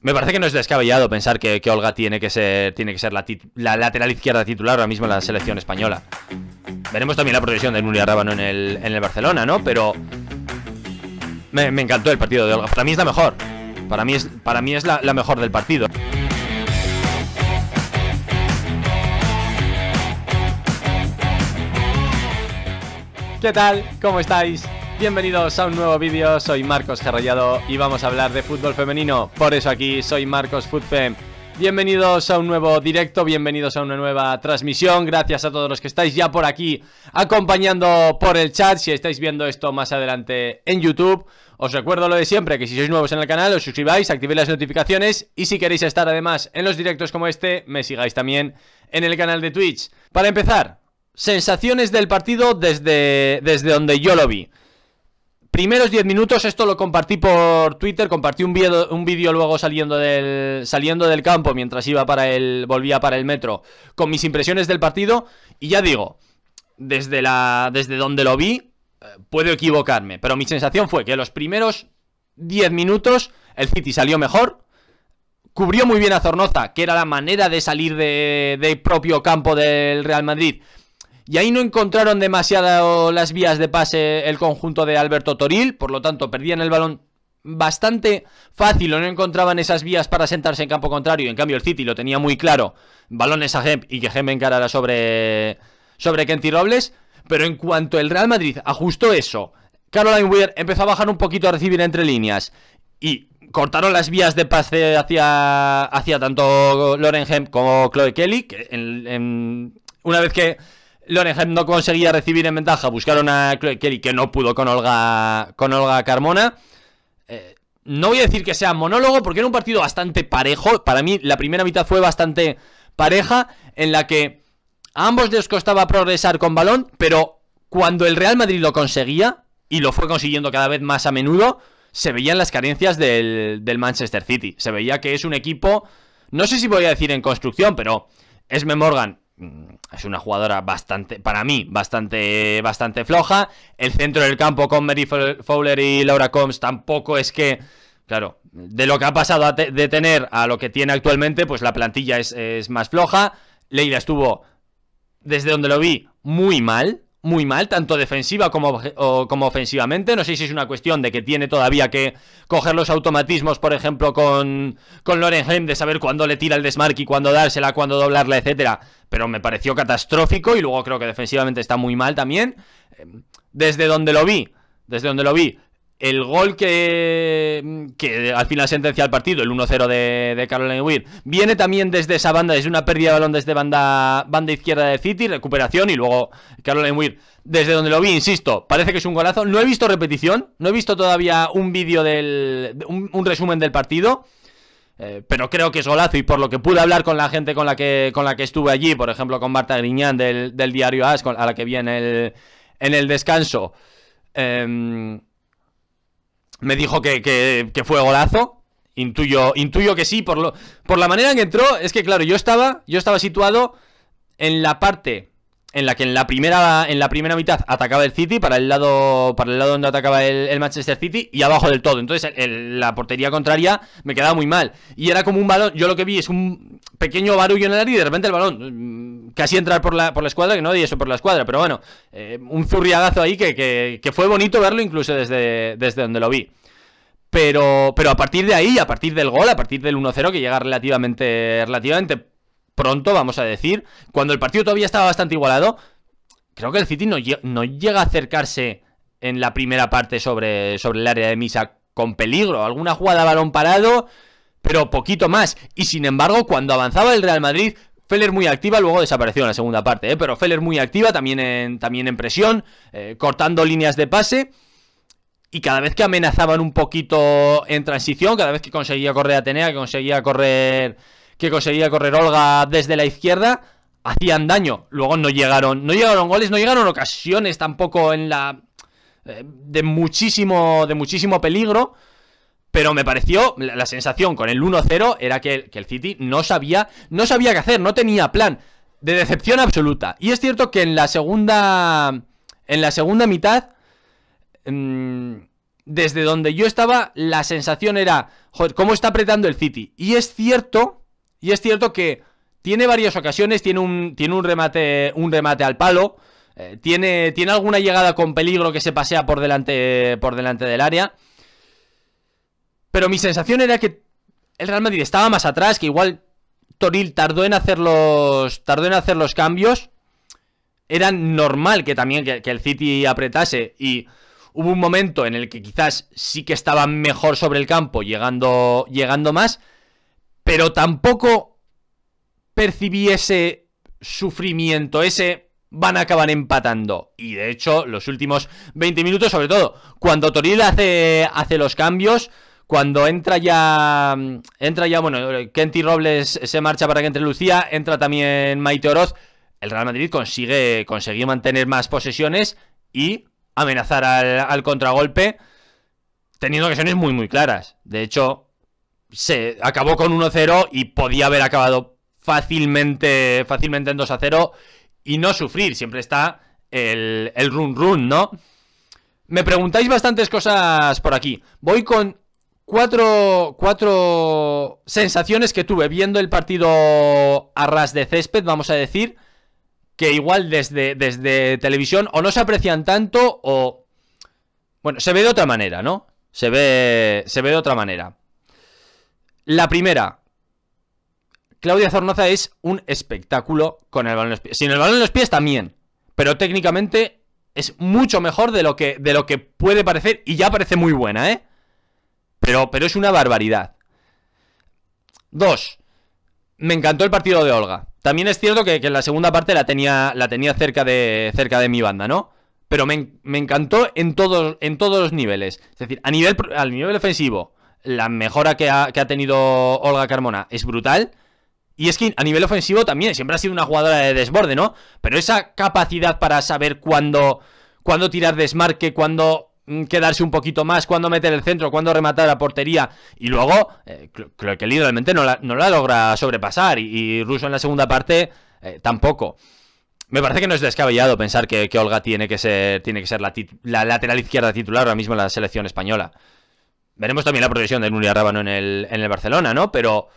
Me parece que no es descabellado pensar que, Olga tiene que ser, tiene que ser la, lateral izquierda titular ahora mismo en la selección española. Veremos también la progresión de Nuria Rábano en el, Barcelona, ¿no? Pero me, encantó el partido de Olga. Para mí es la mejor. Para mí es, para mí es la mejor del partido. ¿Qué tal? ¿Cómo estáis? Bienvenidos a un nuevo vídeo, soy Marcos Gerrallado y vamos a hablar de fútbol femenino, por eso aquí soy Marcos Footfem. Bienvenidos a un nuevo directo, bienvenidos a una nueva transmisión, gracias a todos los que estáis ya por aquí acompañando por el chat, si estáis viendo esto más adelante en YouTube. Os recuerdo lo de siempre, que si sois nuevos en el canal os suscribáis, activéis las notificaciones y si queréis estar además en los directos como este, me sigáis también en el canal de Twitch. Para empezar, sensaciones del partido desde donde yo lo vi primeros 10 minutos, esto lo compartí por Twitter, compartí un vídeo un video luego saliendo del, saliendo del campo mientras iba para el, volvía para el metro, con mis impresiones del partido, y ya digo, desde, la, desde donde lo vi, eh, puedo equivocarme, pero mi sensación fue que los primeros 10 minutos el City salió mejor, cubrió muy bien a Zornoza, que era la manera de salir del de propio campo del Real Madrid y ahí no encontraron demasiado las vías de pase el conjunto de Alberto Toril, por lo tanto perdían el balón bastante fácil o no encontraban esas vías para sentarse en campo contrario. En cambio el City lo tenía muy claro, balones a Hemp y que Hemp encarara sobre, sobre Kenty Robles. Pero en cuanto el Real Madrid ajustó eso, Caroline Weir empezó a bajar un poquito a recibir entre líneas y cortaron las vías de pase hacia, hacia tanto Loren Hemp como Chloe Kelly, una vez que Hemp no conseguía recibir en ventaja. Buscaron a Kelly que no pudo con Olga, con Olga Carmona. Eh, no voy a decir que sea monólogo porque era un partido bastante parejo. Para mí la primera mitad fue bastante pareja en la que a ambos les costaba progresar con balón, pero cuando el Real Madrid lo conseguía, y lo fue consiguiendo cada vez más a menudo, se veían las carencias del, Manchester City. Se veía que es un equipo, no sé si voy a decir en construcción, pero es Morgan Mm, es una jugadora bastante, para mí, bastante, bastante floja. El centro del campo con Mary Fowler y Laura Combs tampoco es que, claro, de lo que ha pasado de tener a lo que tiene actualmente, pues la plantilla es, es más floja. Leida estuvo, desde donde lo vi, muy mal muy mal, tanto defensiva como, como ofensivamente. No sé si es una cuestión de que tiene todavía que coger los automatismos, por ejemplo, con, con Lorenheim, de saber cuándo le tira el desmarque y cuándo dársela, cuándo doblarla, etcétera. Pero me pareció catastrófico y luego creo que defensivamente está muy mal también. Em, desde donde lo vi, desde donde lo vi, el gol que, que al final sentencia el partido, el 1-0 de, de Caroline Weir, viene también desde esa banda, desde una pérdida de balón desde banda, banda izquierda de City, recuperación y luego Caroline Weir. Desde donde lo vi, insisto, parece que es un golazo. No he visto repetición, no he visto todavía un vídeo del. un, resumen del partido. Eh, pero creo que es golazo y por lo que pude hablar con la gente con la que, con la que estuve allí, por ejemplo con Marta Griñán del, diario AS, a la que vi en el, en el descanso, eh, me dijo que, que, fue golazo. Intuyo, intuyo que sí, por, lo, por la manera en que entró, es que claro, yo estaba, yo estaba situado en la parte en la que en la primera en la primera mitad atacaba el City para el lado para el lado donde atacaba el, Manchester City y abajo del todo entonces la portería contraria me quedaba muy mal y era como un balón yo lo que vi es un pequeño barullo en el área y de repente el balón mm, casi entrar por la por la escuadra que no di eso por la escuadra pero bueno eh, un zurriagazo ahí que, fue bonito verlo incluso desde desde donde lo vi pero pero a partir de ahí a partir del gol a partir del 1-0 que llega relativamente relativamente pronto, vamos a decir, cuando el partido todavía estaba bastante igualado, creo que el City no, llega a acercarse en la primera parte sobre, el área de Misa con peligro. Alguna jugada balón parado, pero poquito más. Y sin embargo, cuando avanzaba el Real Madrid, Feller muy activa, luego desapareció en la segunda parte, ¿eh? pero Feller muy activa, también en, también en presión, eh, cortando líneas de pase. Y cada vez que amenazaban un poquito en transición, cada vez que conseguía correr Atenea, que conseguía correr que conseguía correr Olga desde la izquierda, hacían daño. Luego no llegaron, no llegaron goles, no llegaron ocasiones tampoco en la eh, de muchísimo de muchísimo peligro. Pero me pareció, la, sensación con el 1-0 era que, el City no sabía, no sabía qué hacer, no tenía plan. De decepción absoluta. Y es cierto que en la segunda, en la segunda mitad, mm, desde donde yo estaba, la sensación era, joder, ¿cómo está apretando el City? Y es cierto y es cierto que tiene varias ocasiones, tiene un, tiene un, remate, un remate al palo, eh, tiene, tiene alguna llegada con peligro que se pasea por delante, por delante del área. Pero mi sensación era que el Real Madrid estaba más atrás, que igual Toril tardó en hacer los, tardó en hacer los cambios. Era normal que también que, el City apretase y hubo un momento en el que quizás sí que estaba mejor sobre el campo, llegando, llegando más pero tampoco percibí ese sufrimiento, ese van a acabar empatando. Y de hecho, los últimos 20 minutos, sobre todo, cuando Toril hace, hace los cambios, cuando entra ya, entra ya, bueno, Kenty Robles se marcha para que entre Lucía, entra también Maite Oroz, el Real Madrid consigue, consigue mantener más posesiones y amenazar al, al contragolpe, teniendo ocasiones muy, muy claras. De hecho, se acabó con 1-0 y podía haber acabado fácilmente, fácilmente en 2-0 y no sufrir. Siempre está el, run run, ¿no? Me preguntáis bastantes cosas por aquí. Voy con cuatro, cuatro sensaciones que tuve viendo el partido a ras de césped, vamos a decir, que igual desde, desde televisión o no se aprecian tanto o... Bueno, se ve de otra manera, ¿no? Se ve, se ve de otra manera. La primera, Claudia Zornoza es un espectáculo con el balón en los pies. Sin el balón en los pies también, pero técnicamente es mucho mejor de lo que, de lo que puede parecer y ya parece muy buena, ¿eh? Pero, pero es una barbaridad. Dos, me encantó el partido de Olga. También es cierto que, en la segunda parte la tenía, la tenía cerca, de, cerca de mi banda, ¿no? Pero me, me encantó en todos, en todos los niveles. Es decir, a nivel, al nivel ofensivo, la mejora que ha, que ha tenido Olga Carmona es brutal. Y es que a nivel ofensivo también siempre ha sido una jugadora de desborde, ¿no? Pero esa capacidad para saber cuándo, cuándo tirar desmarque, cuándo mm, quedarse un poquito más, cuándo meter el centro, cuándo rematar la portería. Y luego, eh, creo que realmente no la, no la logra sobrepasar. Y, y, Russo en la segunda parte eh, tampoco. Me parece que no es descabellado pensar que, Olga tiene que ser, tiene que ser la, la lateral izquierda titular ahora mismo en la selección española. Veremos también la progresión de Nuria Rábano en el, Barcelona, ¿no? Pero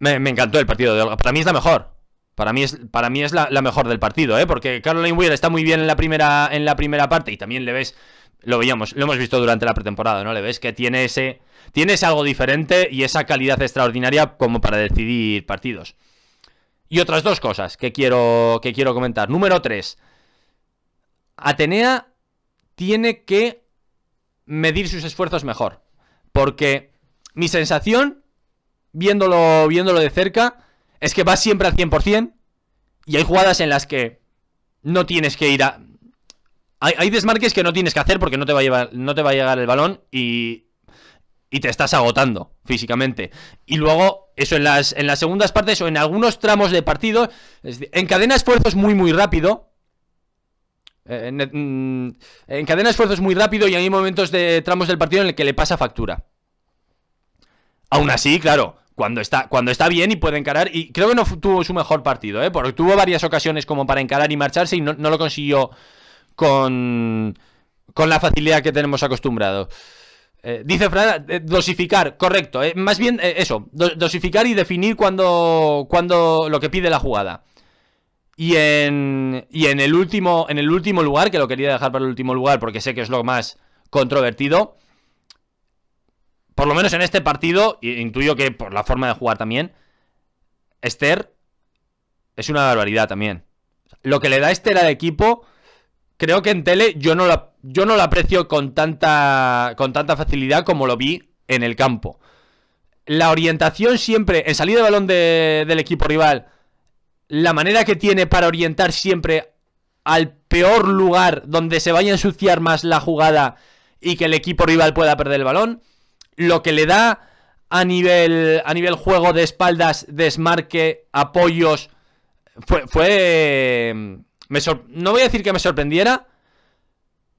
me, encantó el partido de Para mí es la mejor. Para mí es, para mí es la, mejor del partido, ¿eh? Porque Caroline Weir está muy bien en la primera, en la primera parte y también le ves lo veíamos, lo hemos visto durante la pretemporada, ¿no? Le ves que tiene ese, tiene ese algo diferente y esa calidad extraordinaria como para decidir partidos. Y otras dos cosas que quiero, que quiero comentar. Número 3. Atenea tiene que medir sus esfuerzos mejor. Porque mi sensación, viéndolo, viéndolo de cerca, es que vas siempre al 100% y hay jugadas en las que no tienes que ir a... Hay, desmarques que no tienes que hacer porque no te va a, llevar, no te va a llegar el balón y, te estás agotando físicamente. Y luego, eso en las, en las segundas partes o en algunos tramos de partido, encadena esfuerzos muy, muy rápido eh, en, encadena esfuerzos muy rápido y hay momentos de tramos del partido en el que le pasa factura. Aún así, claro, cuando está, cuando está bien y puede encarar, y creo que no tuvo su mejor partido, ¿eh? porque tuvo varias ocasiones como para encarar y marcharse y no, lo consiguió con, la facilidad que tenemos acostumbrado. Eh, dice Fran, dosificar, correcto. más bien eso, dosificar y definir cuando, cuando lo que pide la jugada. Y en, en, el, último, en el último lugar, que lo quería dejar para el último lugar porque sé que es lo más controvertido, por lo menos en este partido, intuyo que por la forma de jugar también, Esther es una barbaridad también. Lo que le da Esther al equipo, creo que en tele yo no la, yo no la aprecio con tanta, con tanta facilidad como lo vi en el campo. La orientación siempre en salida de balón del equipo rival la manera que tiene para orientar siempre al peor lugar donde se vaya a ensuciar más la jugada y que el equipo rival pueda perder el balón, lo que le da a nivel, a nivel juego de espaldas, desmarque, apoyos, fue... no voy a decir que me sorprendiera,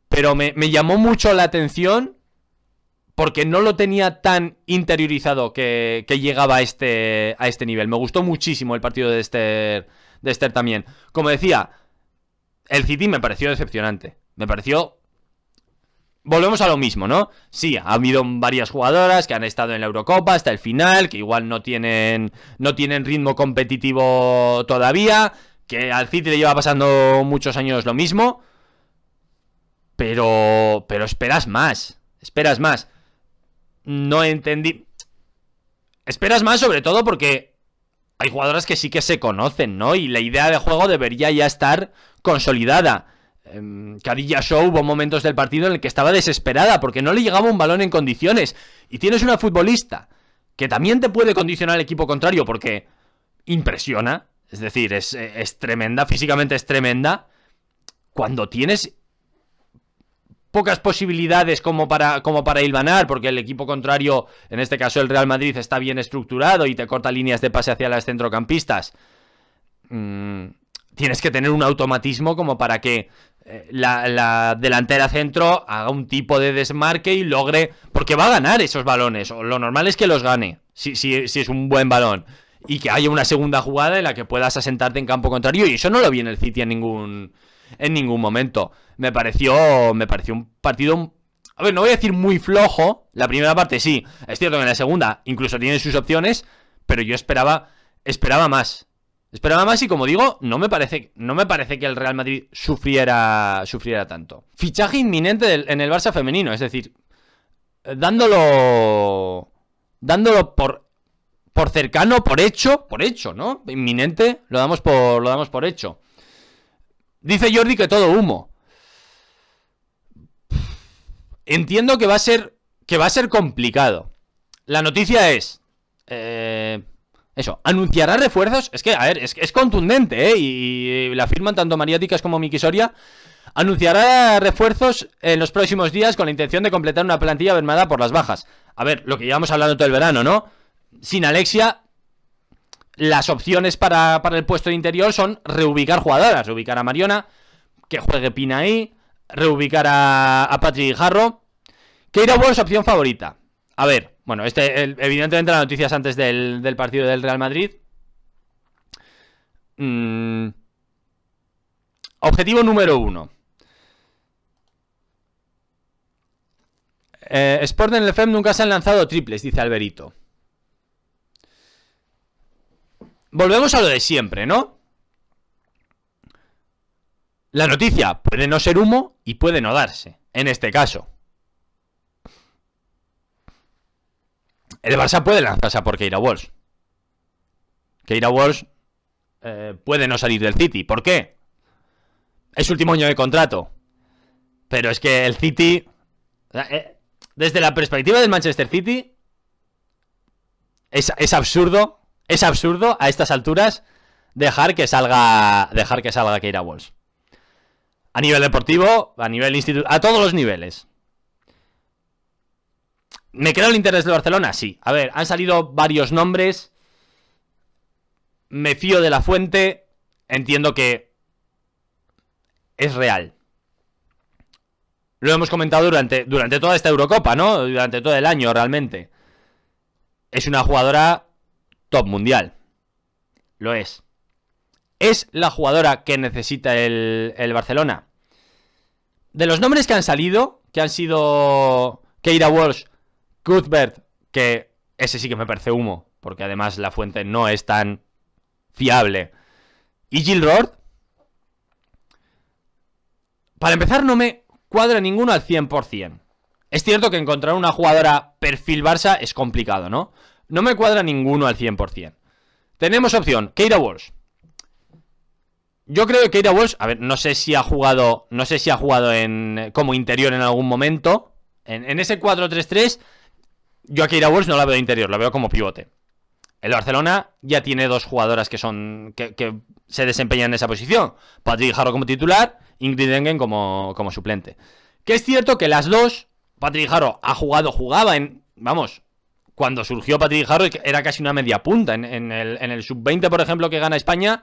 pero me llamó mucho la atención porque no lo tenía tan interiorizado que, llegaba a este, a este nivel. Me gustó muchísimo el partido de Esther, de también. Como decía, el City me pareció decepcionante. Me pareció volvemos a lo mismo, ¿no? Sí, ha habido varias jugadoras que han estado en la Eurocopa hasta el final, que igual no tienen, no tienen ritmo competitivo todavía, que al City le lleva pasando muchos años lo mismo, pero, pero esperas más, esperas más no entendí. Esperas más, sobre todo porque hay jugadoras que sí que se conocen, ¿no? Y la idea de juego debería ya estar consolidada. Cadilla em, Show hubo momentos del partido en el que estaba desesperada porque no le llegaba un balón en condiciones. Y tienes una futbolista que también te puede condicionar al equipo contrario porque impresiona. Es decir, es, eh, es tremenda, físicamente es tremenda. Cuando tienes pocas posibilidades como para, como para porque el equipo contrario, en este caso el Real Madrid, está bien estructurado y te corta líneas de pase hacia las centrocampistas. Mm, tienes que tener un automatismo como para que eh, la, delantera centro haga un tipo de desmarque y logre, porque va a ganar esos balones, o lo normal es que los gane, si, es un buen balón. Y que haya una segunda jugada en la que puedas asentarte en campo contrario. Y eso no lo viene el City a ningún, en ningún momento. Me pareció, me pareció un partido... A ver, no voy a decir muy flojo. La primera parte sí. Es cierto que en la segunda incluso tiene sus opciones. Pero yo esperaba, esperaba más. Esperaba más y como digo, no me parece, no me parece que el Real Madrid sufriera, sufriera tanto. Fichaje inminente en el Barça femenino, es decir, dándolo, dándolo por, por cercano, por hecho, por hecho, ¿no? Inminente, lo damos por, lo damos por hecho. Dice Jordi que todo humo. Entiendo que va a ser, que va a ser complicado. La noticia es... Eh, eso, anunciará refuerzos. Es que, a ver, es, es contundente, ¿eh? Y, la firman tanto Mariáticas como Soria. Anunciará refuerzos en los próximos días con la intención de completar una plantilla bermada por las bajas. A ver, lo que llevamos hablando todo el verano, ¿no? Sin Alexia las opciones para, el puesto de interior son reubicar jugadoras, reubicar a Mariona, que juegue Pina reubicar a, a Patrick Jarro ¿Qué era es opción favorita. A ver, bueno, este, el, evidentemente las noticias antes del, partido del Real Madrid. Mm. Objetivo número uno. Eh, Sport en el FEM nunca se han lanzado triples, dice Alberito. volvemos a lo de siempre, ¿no? La noticia puede no ser humo y puede no darse, en este caso. El Barça puede lanzarse a por Keira Walsh. Keira Walsh eh, puede no salir del City. ¿Por qué? Es último año de contrato. Pero es que el City... Eh, desde la perspectiva del Manchester City... es absurdo es absurdo a estas alturas dejar que salga, dejar que salga Keira Walsh. A nivel deportivo, a nivel institucional, a todos los niveles. ¿Me queda el interés de Barcelona? Sí. A ver, han salido varios nombres. Me fío de la fuente. Entiendo que es real. Lo hemos comentado durante, durante toda esta Eurocopa, ¿no? Durante todo el año, realmente. Es una jugadora top mundial. Lo es. ¿Es la jugadora que necesita el, Barcelona? De los nombres que han salido, que han sido Keira Walsh, Cuthbert, que ese sí que me parece humo, porque además la fuente no es tan fiable, y Jill para empezar no me cuadra ninguno al 100%. Es cierto que encontrar una jugadora perfil Barça es complicado, ¿no? No me cuadra ninguno al 100%. Tenemos opción, Keira Walsh. Yo creo que Keira Walsh, a ver, no sé si ha jugado, no sé si ha jugado en, como interior en algún momento. En, ese 4-3-3, yo a Keira Walsh no la veo interior, la veo como pivote. El Barcelona ya tiene dos jugadoras que son que, se desempeñan en esa posición. Patrick Jarro como titular, Ingrid Engen como, como suplente. Que es cierto que las dos, Patrick Jarro ha jugado, jugaba en, vamos, cuando surgió Patrick era casi una media punta. En, el, sub-20, por ejemplo, que gana España,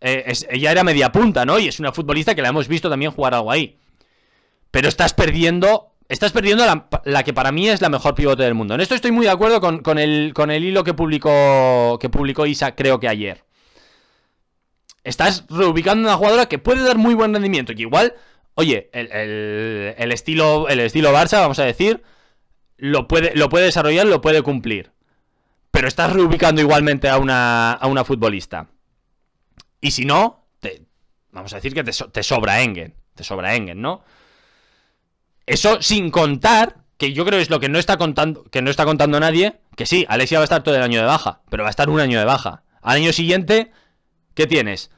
eh, ella era media punta, ¿no? Y es una futbolista que la hemos visto también jugar algo ahí. Pero estás perdiendo. Estás perdiendo la, que para mí es la mejor pivote del mundo. En esto estoy muy de acuerdo con, el, con el hilo que publicó, que publicó Isa, creo que ayer. Estás reubicando una jugadora que puede dar muy buen rendimiento. Que igual, oye, el estilo, el estilo Barça, vamos a decir, lo puede, lo puede desarrollar, lo puede cumplir. Pero estás reubicando igualmente a una, futbolista. Y si no, vamos a decir que te, sobra Engen. Te sobra Engen, ¿no? Eso sin contar, que yo creo que es lo que no está contando, que no está contando nadie, que sí, Alexia va a estar todo el año de baja, pero va a estar un año de baja. Al año siguiente, ¿qué tienes?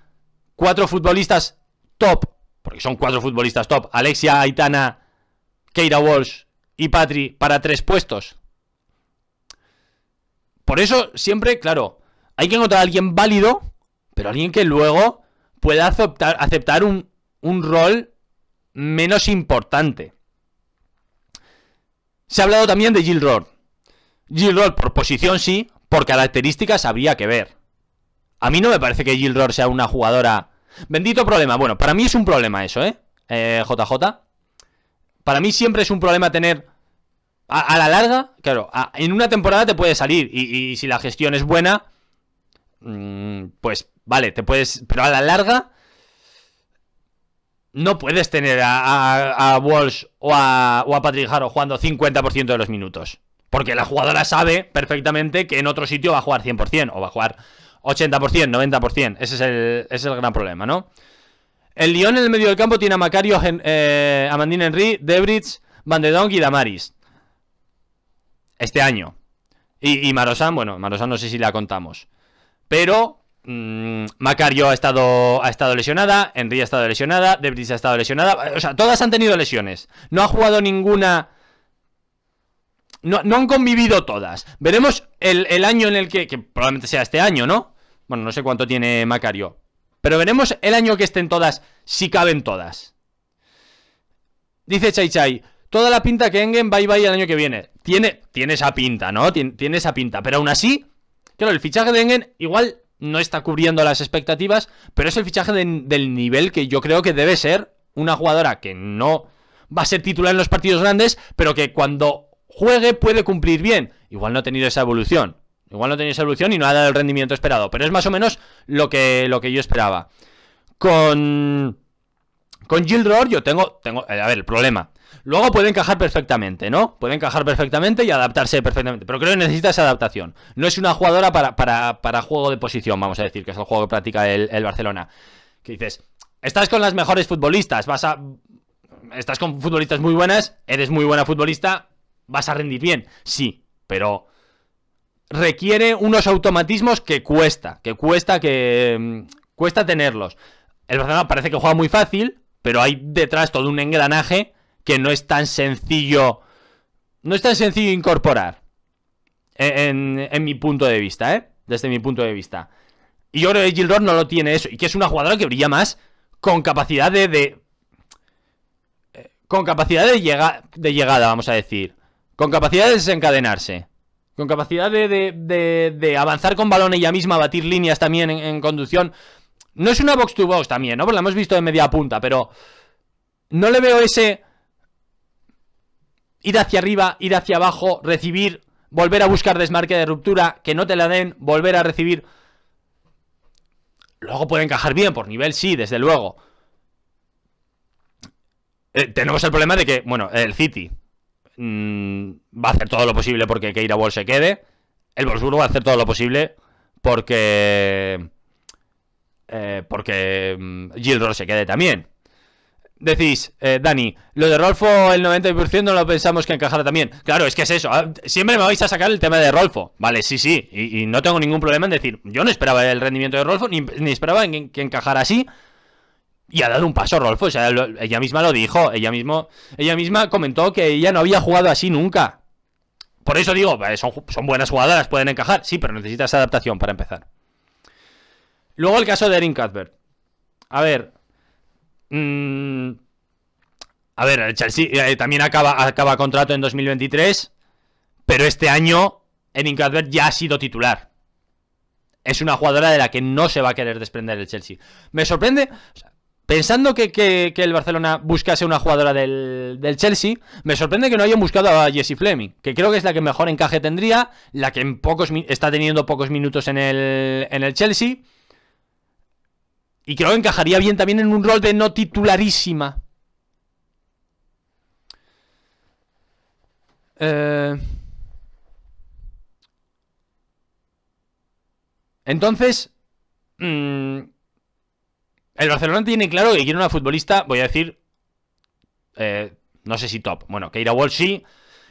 Cuatro futbolistas top, porque son cuatro futbolistas top, Alexia, Aitana, Keira Walsh y Patri para tres puestos. Por eso siempre, claro, hay que encontrar a alguien válido, pero alguien que luego pueda aceptar, un, rol menos importante. Se ha hablado también de Jill gilroy Jill por posición sí, por características habría que ver. A mí no me parece que Jill sea una jugadora... Bendito problema. Bueno, para mí es un problema eso, ¿eh? eh JJ. Para mí siempre es un problema tener a, la larga, claro, en una temporada te puede salir y, si la gestión es buena, mm, pues vale, te puedes, pero a la larga no puedes tener a, Walsh o a, o a Patrick Haro jugando 50% de los minutos. Porque la jugadora sabe perfectamente que en otro sitio va a jugar 100% o va a jugar 80%, 90%. Ese es el, ese es el gran problema, ¿no? El Lyon en el medio del campo tiene a Macario, eh, Henry, Debridge, Van de Donk y Damaris. Este año. Y, y Marosan, bueno, Marosan no sé si la contamos. Pero mm, Macario ha estado, ha estado lesionada, Henry ha estado lesionada, Debris ha estado lesionada. O sea, todas han tenido lesiones. No ha jugado ninguna... No, han convivido todas. Veremos el, el año en el que, que probablemente sea este año, ¿no? Bueno, no sé cuánto tiene Macario. Pero veremos el año que estén todas, si caben todas. Dice Chai Chai, toda la pinta que Engen bye bye el año que viene. Tiene, tiene esa pinta, ¿no? Tiene, esa pinta. Pero aún así, claro, el fichaje de Engen igual no está cubriendo las expectativas, pero es el fichaje del nivel que yo creo que debe ser una jugadora que no va a ser titular en los partidos grandes, pero que cuando juegue puede cumplir bien. Igual no ha tenido esa evolución. Igual no tenía solución y no ha dado el rendimiento esperado, pero es más o menos lo que, lo que yo esperaba. Con, con Gildror yo tengo, tengo, eh, a ver, el problema. Luego puede encajar perfectamente, ¿no? Puede encajar perfectamente y adaptarse perfectamente. Pero creo que necesita esa adaptación. No es una jugadora para, juego de posición, vamos a decir, que es el juego que practica el, el Barcelona. Que dices, estás con las mejores futbolistas, vas a... Estás con futbolistas muy buenas, eres muy buena futbolista, vas a rendir bien. Sí, pero requiere unos automatismos que cuesta, que cuesta que mm, cuesta tenerlos. El Barcelona parece que juega muy fácil, pero hay detrás todo un engranaje que no es tan sencillo no es tan sencillo incorporar. E-, en, mi punto de vista, ¿eh? Desde mi punto de vista. Y yo creo que Gildor no lo tiene eso. Y que es una jugadora que brilla más con capacidad de. de eh, con capacidad de, de llegada, vamos a decir. Con capacidad de desencadenarse. Con capacidad de, de, de, avanzar con balón ella misma, batir líneas también en, conducción. No es una box to box también, ¿no? Pues la hemos visto de media punta, pero no le veo ese ir hacia arriba, ir hacia abajo, recibir, volver a buscar desmarque de ruptura, que no te la den, volver a recibir. Luego puede encajar bien, por nivel sí, desde luego. Eh, tenemos el problema de que, bueno, el City, Mm, va a hacer todo lo posible porque Keira Wall se quede. El Wolfsburgo va a hacer todo lo posible porque. Eh, porque mm, Gildor se quede también. Decís, eh, Dani, lo de Rolfo el 90% no lo pensamos que encajara también. Claro, es que es eso. Ah, siempre me vais a sacar el tema de Rolfo. Vale, sí, sí. Y, no tengo ningún problema en decir, yo no esperaba el rendimiento de Rolfo, ni, ni esperaba que encajara así. Y ha dado un paso Rolfo, o sea, ella misma lo dijo, ella, mismo, ella misma comentó que ella no había jugado así nunca. Por eso digo, pues, son, buenas jugadoras, pueden encajar, sí, pero necesitas adaptación para empezar. Luego el caso de Erin Cuthbert. A ver. Mm, a ver, el Chelsea eh, también acaba, contrato en 2023. Pero este año Erin Cuthbert ya ha sido titular. Es una jugadora de la que no se va a querer desprender el Chelsea. Me sorprende. Pensando que, el Barcelona buscase una jugadora del, Chelsea, me sorprende que no hayan buscado a Jessie Fleming, que creo que es la que mejor encaje tendría, la que en pocos está teniendo pocos minutos en el, Chelsea. Y creo que encajaría bien también en un rol de no titularísima. Eh, entonces, mm, el Barcelona tiene claro que quiere una futbolista, voy a decir, eh, no sé si top. Bueno, Keira Walsh sí.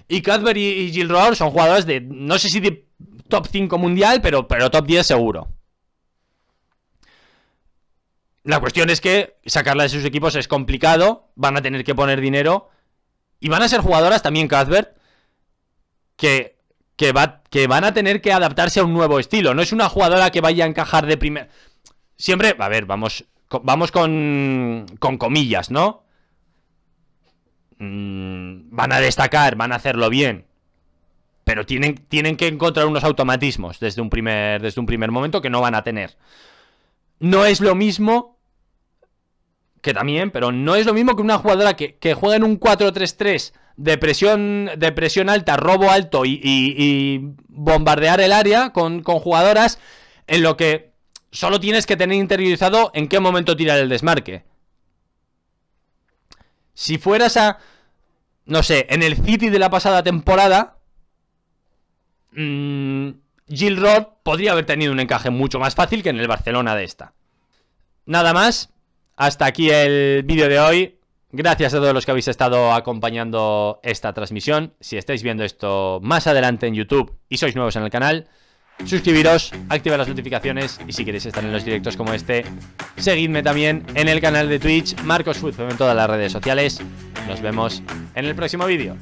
Y Cuthbert y, Gil Roar son jugadores de, no sé si de top 5 mundial, pero, pero top 10 seguro. La cuestión es que sacarla de sus equipos es complicado, van a tener que poner dinero y van a ser jugadoras también, Cuthbert, que, va, que van a tener que adaptarse a un nuevo estilo. No es una jugadora que vaya a encajar de primer... Siempre, a ver, vamos vamos con, con comillas, ¿no? Mm, van a destacar, van a hacerlo bien. Pero tienen, tienen que encontrar unos automatismos desde un, primer, desde un primer momento que no van a tener. No es lo mismo que también, pero no es lo mismo que una jugadora que, juega en un 4-3-3 de presión, alta, robo alto y, bombardear el área con, con, jugadoras en lo que Solo tienes que tener interiorizado en qué momento tirar el desmarque. Si fueras a, no sé, en el City de la pasada temporada, mmm, podría haber tenido un encaje mucho más fácil que en el Barcelona de esta. Nada más, hasta aquí el vídeo de hoy. Gracias a todos los que habéis estado acompañando esta transmisión. Si estáis viendo esto más adelante en YouTube y sois nuevos en el canal, suscribiros, activar las notificaciones y si queréis estar en los directos como este, seguidme también en el canal de Twitch, Marcos Food en todas las redes sociales. Nos vemos en el próximo vídeo.